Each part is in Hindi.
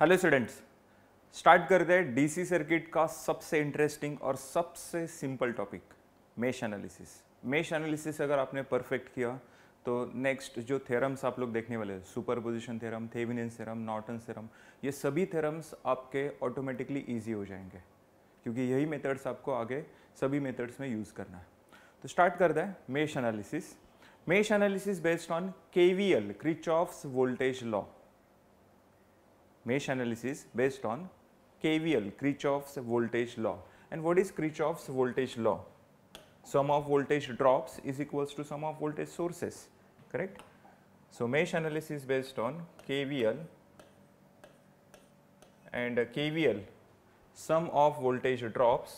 हेलो स्टूडेंट्स स्टार्ट करते हैं डीसी सर्किट का सबसे इंटरेस्टिंग और सबसे simple topic mesh analysis mesh analysis अगर आपने परफेक्ट किया तो नेक्स्ट जो थेरम्स आप लोग देखने वाले हैं superposition theorem Thevenin theorem Norton theorem ये सभी थेरम्स आपके ऑटोमेटिकली ईजी हो जाएंगे क्योंकि यही मेथड्स आपको आगे सभी मेथड्स में यूज़ करना है तो स्टार्ट करते हैं mesh analysis mesh analysis based on K V L Kirchhoff's voltage law mesh analysis based on KVL, Kirchhoff's voltage law. And what is Kirchhoff's voltage law? Sum of voltage drops is equals to sum of voltage sources, correct? So, mesh analysis based on KVL and KVL sum of voltage drops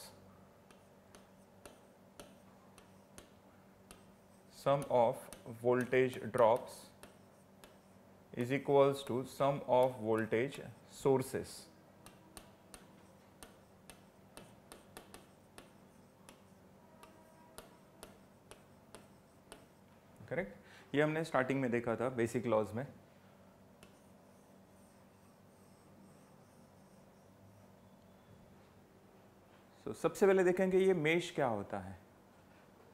sum of voltage drops is equals to sum of voltage sources. Correct ये हमने स्टार्टिंग में देखा था बेसिक लॉज में सो सबसे पहले देखेंगे ये मेश क्या होता है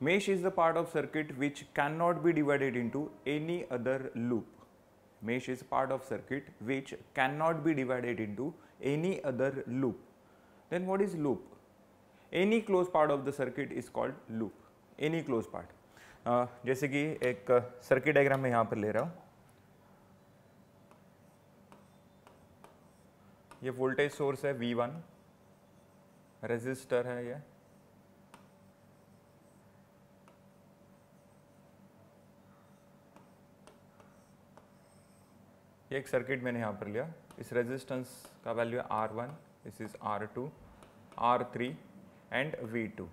mesh is the part of circuit which can not be divided into any other loop mesh is part of circuit which cannot be divided into any other loop. Then what is loop? Any closed part of the circuit is called loop, any closed part. Uh, जैसे कि एक सर्किट डायग्राम में यहाँ पर ले रहा हूँ ये वोल्टेज सोर्स है V1, रेजिस्टर है ये ये एक सर्किट मैंने यहाँ पर लिया इस रेजिस्टेंस का वैल्यू है R one this is R two R three and V two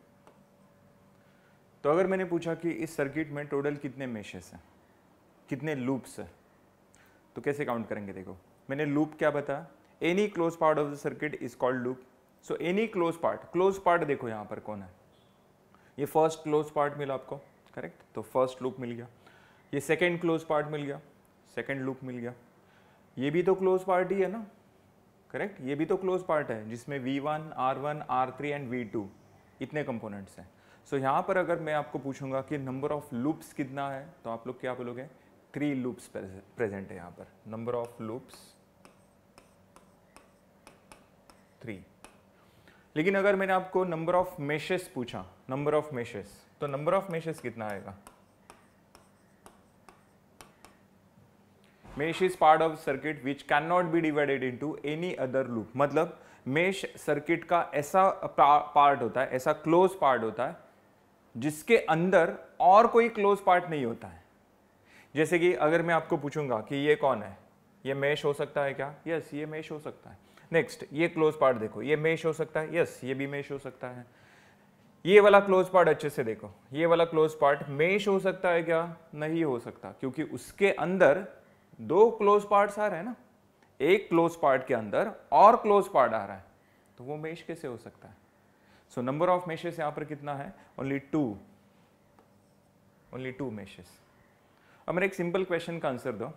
तो अगर मैंने पूछा कि इस सर्किट में टोटल कितने मेशेस हैं कितने लूप्स हैं तो कैसे काउंट करेंगे देखो मैंने लूप क्या बताया any close part of the circuit is called loop so any close part close part देखो यहाँ पर कौन है ये फर्स्ट क्लोज पार्ट मिला आपको करेक्ट तो फर्स्ट लूप मिल गया ये सेकेंड क्लोज पार्ट मिल गया सेकेंड लूप मिल गया ये भी तो क्लोज पार्ट ही है ना करेक्ट ये भी तो क्लोज पार्ट है जिसमें V1, R1, R3 and V2 इतने कंपोनेंट्स हैं सो so, यहाँ पर अगर मैं आपको पूछूंगा कि नंबर ऑफ लूप्स कितना है तो आप लोग क्या बोलोगे थ्री लूप्स प्रेजेंट है यहाँ पर नंबर ऑफ लूप्स थ्री लेकिन अगर मैंने आपको नंबर ऑफ मेशेस पूछा नंबर ऑफ मेशेस तो नंबर ऑफ मेशेस कितना आएगा mesh is part of circuit which can not be divided into any other loop मतलब मेश सर्किट का ऐसा पार्ट होता है ऐसा क्लोज पार्ट होता है जिसके अंदर और कोई क्लोज पार्ट नहीं होता है जैसे कि अगर मैं आपको पूछूंगा कि ये कौन है ये मेश हो सकता है क्या यस ये मेश हो सकता है नेक्स्ट ये क्लोज पार्ट देखो ये मेश हो सकता है यस ये भी मेश हो सकता है ये वाला क्लोज पार्ट अच्छे से देखो ये वाला क्लोज पार्ट मेश हो सकता है क्या नहीं हो सकता क्योंकि उसके अंदर दो क्लोज पार्ट्स आ रहे हैं ना एक क्लोज पार्ट के अंदर और क्लोज पार्ट आ रहा है तो वो मेश कैसे हो सकता है सो नंबर ऑफ मेशेस यहां पर कितना है only two only two meshes अब मेरा एक सिंपल क्वेश्चन का आंसर दो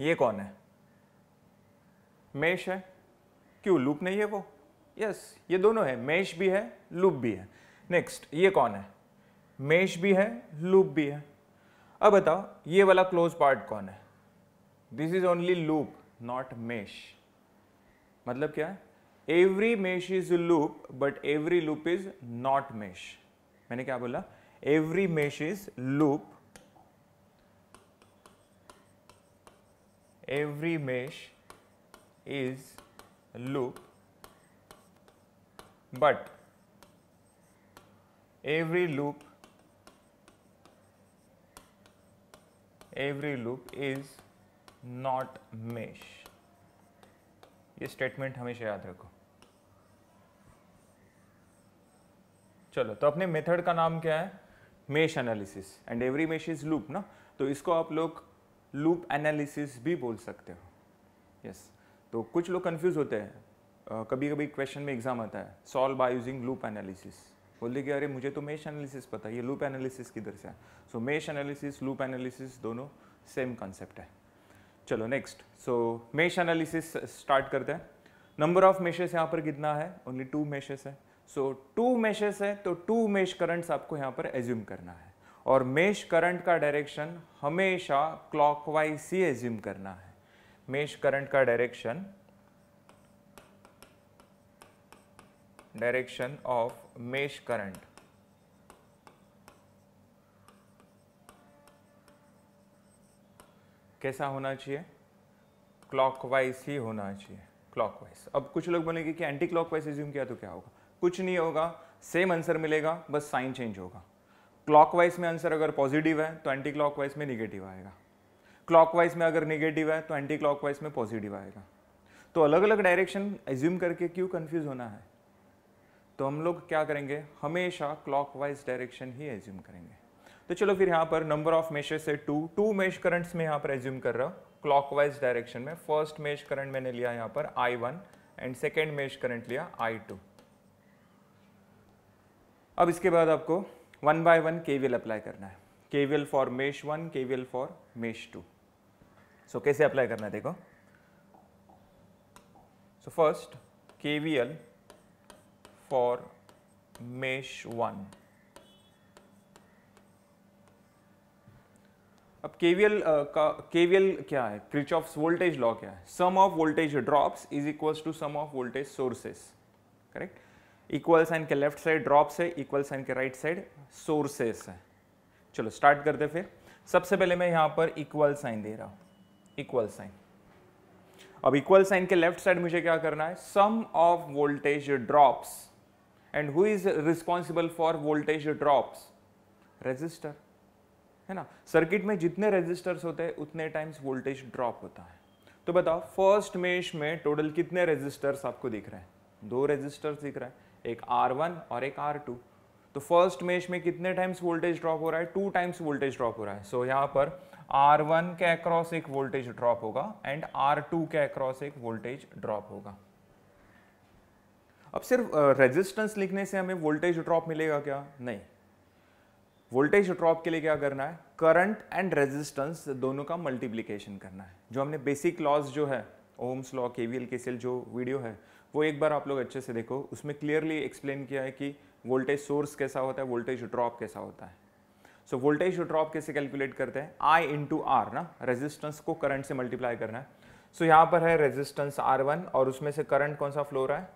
ये कौन है मेश है क्यों लूप नहीं है वो यस yes, ये दोनों है मेश भी है लूप भी है नेक्स्ट ये कौन है मेश भी है लूप भी है अब बताओ ये वाला क्लोज पार्ट कौन है this is only loop not mesh मतलब क्या every mesh is loop but every loop is not mesh मैंने क्या बोला every mesh is loop every mesh is loop but every loop every loop is not mesh ये स्टेटमेंट हमेशा याद रखो चलो तो अपने मेथड का नाम क्या है mesh analysis and every mesh is loop ना तो इसको आप लोग लूप एनालिसिस भी बोल सकते हो यस yes. तो कुछ लोग कंफ्यूज होते हैं uh, कभी कभी क्वेश्चन में एग्जाम आता है solve by using loop analysis बोलते कि अरे मुझे तो मेश एनालिसिस पता है ये लूप एनालिसिस किधर से है so mesh analysis loop analysis दोनों सेम कॉन्सेप्ट है चलो next so mesh analysis start करते हैं नंबर ऑफ मेशेस यहाँ पर कितना है ओनली टू मेशेस है सो टू मेशेस है तो टू मेश करंट्स आपको यहाँ पर एज्यूम करना है और मेश करंट का डायरेक्शन हमेशा क्लॉकवाइज ही एज्यूम करना है मेश करंट का direction direction of mesh current कैसा होना चाहिए क्लॉकवाइज ही होना चाहिए क्लॉकवाइज अब कुछ लोग बोलेंगे कि एंटी क्लॉकवाइज एज्यूम किया तो क्या होगा कुछ नहीं होगा सेम आंसर मिलेगा बस साइन चेंज होगा क्लॉकवाइज में आंसर अगर पॉजिटिव है तो एंटी क्लॉकवाइज में निगेटिव आएगा क्लॉकवाइज में अगर निगेटिव है तो एंटी क्लॉकवाइज में पॉजिटिव आएगा तो अलग अलग डायरेक्शन एज्यूम करके क्यों कन्फ्यूज होना है तो हम लोग क्या करेंगे हमेशा क्लॉकवाइज डायरेक्शन ही एज्यूम करेंगे तो चलो फिर यहाँ पर नंबर ऑफ मेशेस है टू टू मेश करंट्स में यहाँ पर एज्यूम कर रहा हूँ क्लॉकवाइज डायरेक्शन में फर्स्ट मेश करंट मैंने लिया यहाँ पर I one and second mesh current लिया आई टू अब इसके बाद आपको one by one KVL apply करना है KVL for mesh one KVL for mesh two so कैसे अप्लाई करना है देखो so first KVL for mesh one अब केवीएल का केवीएल क्या है क्रिच ऑफ वोल्टेज लॉ क्या है sum of voltage drops is equals to sum of voltage sources correct equal sign के लेफ्ट साइड ड्रॉप्स है इक्वल साइन के राइट साइड सोर्सेस है चलो स्टार्ट करते फिर सबसे पहले मैं यहां पर इक्वल साइन दे रहा हूं इक्वल साइन अब इक्वल साइन के लेफ्ट साइड मुझे क्या करना है sum of voltage drops and who is responsible for voltage drops resistor है ना सर्किट में जितने रेजिस्टर्स होते हैं उतने टाइम्स वोल्टेज ड्रॉप होता है तो बताओ फर्स्ट मेश में टोटल कितने रेजिस्टर्स आपको दिख रहे हैं दो रेजिस्टर्स दिख रहा है एक वन और एक टू तो फर्स्ट मेश में कितने टाइम्स वोल्टेज ड्रॉप हो रहा है टू टाइम्स वोल्टेज ड्रॉप हो रहा है सो so, यहाँ पर R1 के अक्रॉस एक वोल्टेज ड्रॉप होगा एंड R2 के अक्रॉस एक वोल्टेज ड्रॉप होगा अब सिर्फ रेजिस्टेंस लिखने से हमें वोल्टेज ड्रॉप मिलेगा क्या नहीं वोल्टेज ड्रॉप के लिए क्या करना है करंट एंड रेजिस्टेंस दोनों का मल्टीप्लीकेशन करना है जो हमने बेसिक लॉज जो है ओम्स लॉ के वी के जो वीडियो है वो एक बार आप लोग अच्छे से देखो उसमें क्लियरली एक्सप्लेन किया है कि वोल्टेज सोर्स कैसा होता है वोल्टेज ड्रॉप कैसा होता है सो वोल्टेज ड्रॉप कैसे कैलकुलेट करते हैं आई इंटू आर ना रेजिस्टेंस को करंट से मल्टीप्लाई करना है सो so, यहाँ पर है रेजिस्टेंस आर वन और उसमें से करंट कौन सा फ्लो रहा है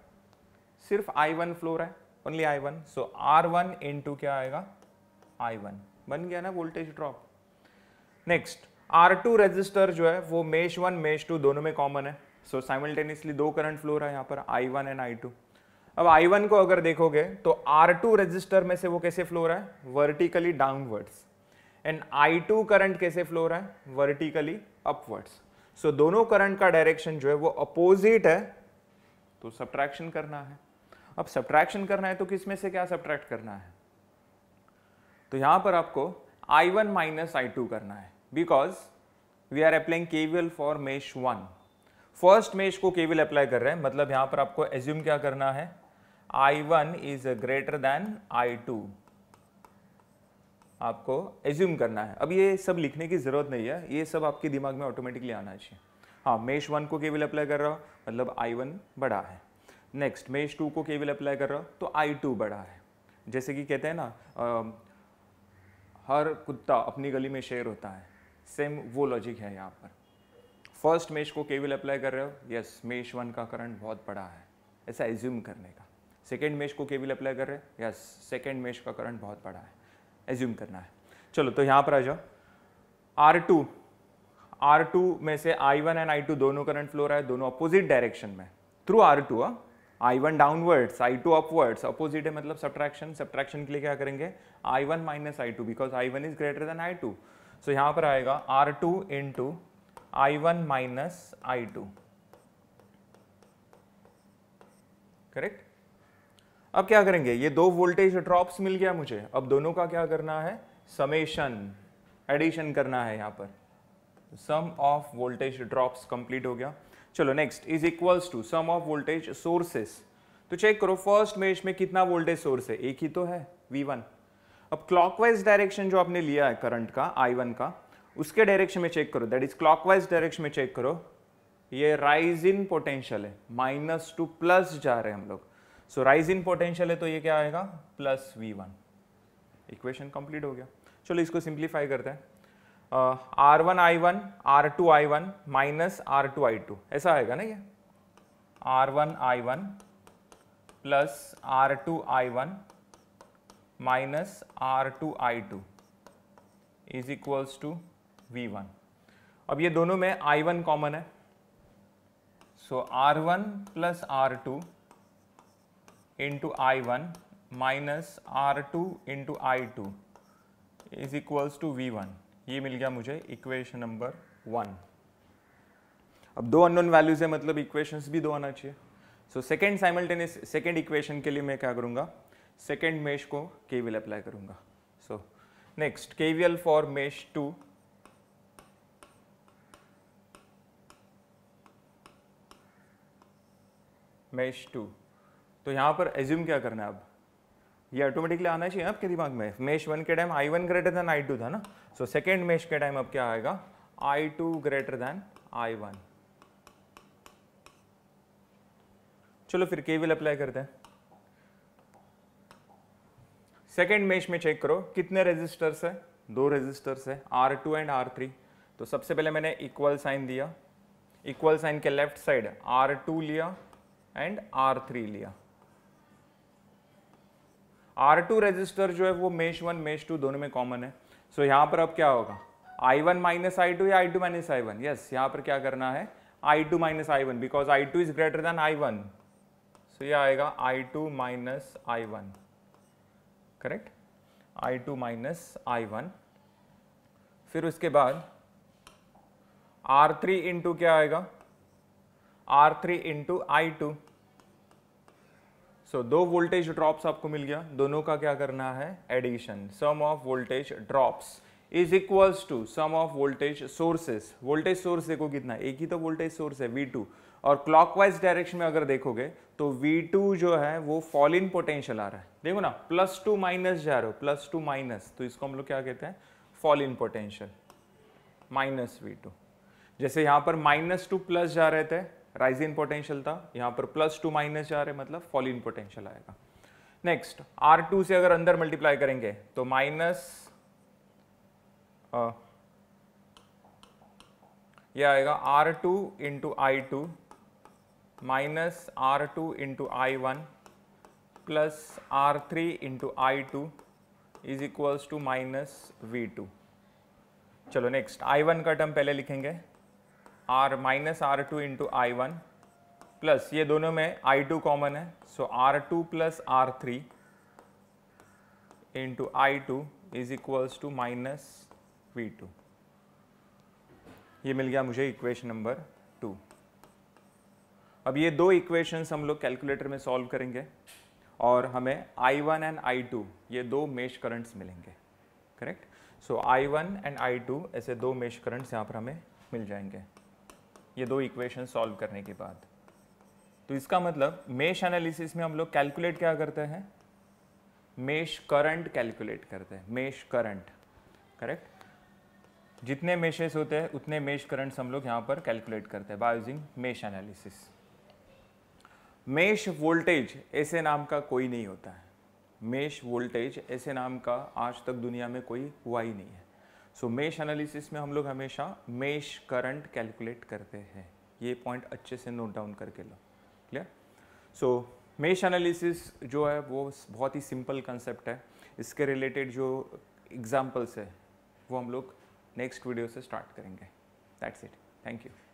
सिर्फ आई वन फ्लो रहा है only I one so R one into क्या आएगा आई वन बन गया ना voltage drop next R two resistor जो है वो मेश वन मेश टू दोनों में कॉमन है सो so, साइमल्टेनियसली दो करंट फ्लो रहा है यहाँ पर I one and I two अब आई वन को अगर देखोगे तो आर टू रजिस्टर में से वो कैसे फ्लो रहा है vertically downwards and I two current कैसे फ्लो रहा है वर्टिकली अपवर्ड्स सो दोनों करंट का डायरेक्शन जो है वो अपोजिट है तो सब्ट्रैक्शन करना है अब सब्ट्रैक्शन करना है तो किसमें से क्या सब्ट्रैक्ट करना है तो यहाँ पर आपको I one minus I two करना है because we are applying KVL for mesh one first mesh को केवल अप्लाई कर रहे हैं मतलब यहाँ पर आपको एज्यूम क्या करना है I one is greater than I आपको एज्यूम करना है अब ये सब लिखने की ज़रूरत नहीं है ये सब आपके दिमाग में ऑटोमेटिकली आना चाहिए हाँ मेश वन को केवल अप्लाई कर रहा हो मतलब आई वन बड़ा है नेक्स्ट मेश टू को केवल अप्लाई कर रहा हो तो आई टू बड़ा है जैसे कि कहते हैं ना हर कुत्ता अपनी गली में शेर होता है सेम वो लॉजिक है यहाँ पर फर्स्ट मेश को केवल अप्लाई कर रहे हो यस मेश वन का करंट बहुत बड़ा है ऐसा एज्यूम करने का सेकेंड मेश को केवल अप्लाई कर रहे हो यस सेकेंड मेश का करंट बहुत बड़ा है एज्यूम करना है चलो तो यहाँ पर आ जाओ आर टू आर टू में से I one and I two दोनों करंट फ्लो रहा है दोनों अपोजिट डायरेक्शन में through R two I1 one downwards I two upwards opposite है मतलब सब्ट्रैक्शन सब्ट्रैक्शन के लिए क्या करेंगे I1 one minus I two because I one is greater than I two so यहाँ पर आएगा R two into I one minus I two correct अब क्या करेंगे ये दो वोल्टेज ड्रॉप्स मिल गया मुझे अब दोनों का क्या करना है समेशन एडिशन करना है यहाँ पर sum of voltage drops complete हो गया चलो next is equals to sum of voltage sources तो चेक करो फर्स्ट मेज में कितना वोल्टेज सोर्स है एक ही तो है वी वन अब क्लॉकवाइज डायरेक्शन जो आपने लिया है करंट का आई वन का उसके डायरेक्शन में चेक करो दैट इज क्लॉकवाइज डायरेक्शन में चेक करो ये राइज इन पोटेंशियल है माइनस टू प्लस जा रहे हैं हम लोग सो राइज इन पोटेंशियल है तो ये क्या आएगा plus V one equation complete हो गया चलो इसको सिंप्लीफाई करते हैं R one I one R two I one minus R two I two ऐसा आएगा ना ये R one I one plus R two I one minus R two I two is equals to V one अब ये दोनों में आई वन कॉमन है so R one plus R two into I one minus R two into I two is equals to V one ये मिल गया मुझे इक्वेशन नंबर वन अब दो अननोन वैल्यूज है मतलब इक्वेशंस भी दो आना चाहिए so second simultaneous second equation के लिए मैं क्या करूंगा सेकेंड मेश को के अप्लाई करूंगा so next KVL for mesh two mesh two तो यहां पर एज्यूम क्या करना है अब ये ऑटोमेटिकली आना चाहिए आपके दिमाग में मेश वन के time I one greater than I two था ना सो सेकेंड मेश के टाइम अब क्या आएगा I two greater than I one चलो फिर केविल अप्लाई करते हैं सेकेंड मेश में चेक करो कितने रेजिस्टर्स है दो रेजिस्टर्स है R two and R three तो सबसे पहले मैंने इक्वल साइन दिया इक्वल साइन के लेफ्ट साइड आर टू लिया एंड आर थ्री लिया आर टू रजिस्टर जो है वो मेश वन मेश टू दोनों में कॉमन है सो so, यहां पर अब क्या होगा I one minus I two या I two minus I one yes यहां पर क्या करना है I two minus I one because I two is greater than I one so यह आएगा I two minus I one correct I two minus I one फिर उसके बाद आर थ्री इंटू क्या आएगा R three into I two so so, दो वोल्टेज ड्रॉप्स आपको मिल गया दोनों का क्या करना है addition sum of voltage drops is equals to sum of voltage sources voltage source देखो कितना एक ही तो वोल्टेज सोर्स है वी टू और क्लॉकवाइज डायरेक्शन में अगर देखोगे तो वी टू जो है वो फॉल इन पोटेंशियल आ रहा है देखो ना प्लस टू माइनस जा रहे हो प्लस टू माइनस तो इसको हम लोग क्या कहते हैं fall in potential minus V two जैसे यहाँ पर माइनस टू प्लस जा रहे थे राइज इन पोटेंशियल था यहाँ पर प्लस टू माइनस जा रहे मतलब फॉल इन पोटेंशियल आएगा नेक्स्ट टू से अगर अंदर मल्टीप्लाई करेंगे तो माइनस ये आएगा R two into I two minus R two into I one plus R three into I two is equals to minus V two चलो नेक्स्ट आई वन का टर्म पहले लिखेंगे R minus R two into I one plus ये दोनों में आई टू कॉमन है so R two plus R three into I two is equals to minus V two ये मिल गया मुझे इक्वेशन नंबर टू अब ये दो इक्वेशंस हम लोग कैलकुलेटर में सॉल्व करेंगे और हमें I1 एंड आई ये दो मेश करंट्स मिलेंगे correct so so, I1 and I ऐसे दो मेश करंट्स यहाँ पर हमें मिल जाएंगे ये दो इक्वेशन सॉल्व करने के बाद तो इसका मतलब मेश एनालिसिस में हम लोग कैलकुलेट क्या करते हैं मेश करंट कैलकुलेट करते हैं मेश करंट करेक्ट जितने मेशेस होते हैं उतने मेश करंट्स हम लोग यहां पर कैलकुलेट करते हैं by using mesh analysis mesh voltage ऐसे नाम का कोई नहीं होता है मेश वोल्टेज ऐसे नाम का आज तक दुनिया में कोई हुआ ही नहीं है सो मेश एनालिसिस में हम लोग हमेशा मेश करंट कैलकुलेट करते हैं ये पॉइंट अच्छे से नोट डाउन करके लो क्लियर सो मेश एनालिसिस जो है वो बहुत ही सिंपल कंसेप्ट है इसके रिलेटेड जो एग्जाम्पल्स है वो हम लोग नेक्स्ट वीडियो से स्टार्ट करेंगे दैट्स इट थैंक यू